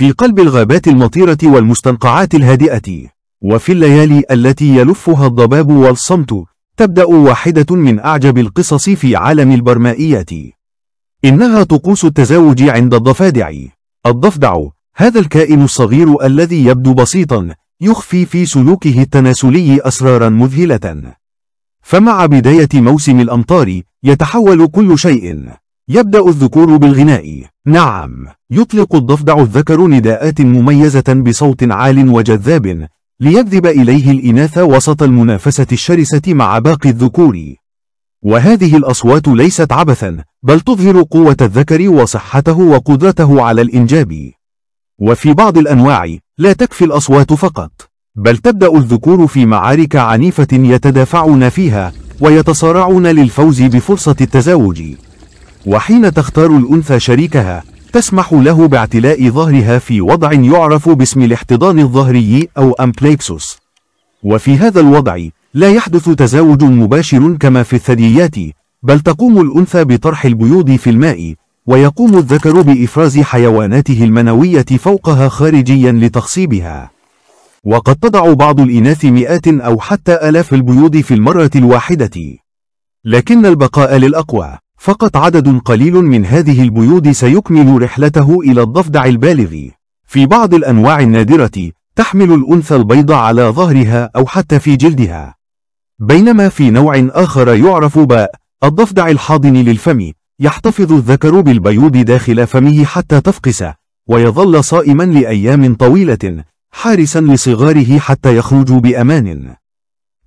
في قلب الغابات المطيرة والمستنقعات الهادئة وفي الليالي التي يلفها الضباب والصمت تبدأ واحدة من أعجب القصص في عالم البرمائية إنها طقوس التزاوج عند الضفادع الضفدع هذا الكائن الصغير الذي يبدو بسيطا يخفي في سلوكه التناسلي أسرارا مذهلة فمع بداية موسم الأمطار يتحول كل شيء يبدأ الذكور بالغناء نعم يطلق الضفدع الذكر نداءات مميزة بصوت عال وجذاب ليجذب إليه الإناث وسط المنافسة الشرسة مع باقي الذكور وهذه الأصوات ليست عبثا بل تظهر قوة الذكر وصحته وقدرته على الإنجاب وفي بعض الأنواع لا تكفي الأصوات فقط بل تبدأ الذكور في معارك عنيفة يتدافعون فيها ويتصارعون للفوز بفرصة التزاوج وحين تختار الأنثى شريكها تسمح له باعتلاء ظهرها في وضع يعرف باسم الاحتضان الظهري أو أمبليكسوس وفي هذا الوضع لا يحدث تزاوج مباشر كما في الثدييات بل تقوم الأنثى بطرح البيوض في الماء ويقوم الذكر بإفراز حيواناته المنوية فوقها خارجيا لتخصيبها وقد تضع بعض الإناث مئات أو حتى آلاف البيوض في المرة الواحدة لكن البقاء للأقوى فقط عدد قليل من هذه البيوض سيكمل رحلته إلى الضفدع البالغ في بعض الأنواع النادرة تحمل الأنثى البيض على ظهرها أو حتى في جلدها بينما في نوع آخر يعرف باء الضفدع الحاضن للفم يحتفظ الذكر بالبيوض داخل فمه حتى تفقس ويظل صائما لأيام طويلة حارسا لصغاره حتى يخرجوا بأمان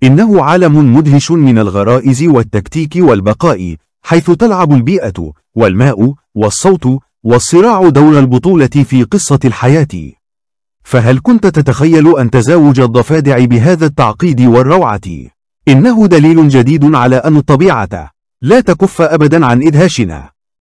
إنه عالم مدهش من الغرائز والتكتيك والبقاء حيث تلعب البيئة والماء والصوت والصراع دور البطولة في قصة الحياة فهل كنت تتخيل أن تزاوج الضفادع بهذا التعقيد والروعة؟ إنه دليل جديد على أن الطبيعة لا تكف أبدا عن إدهاشنا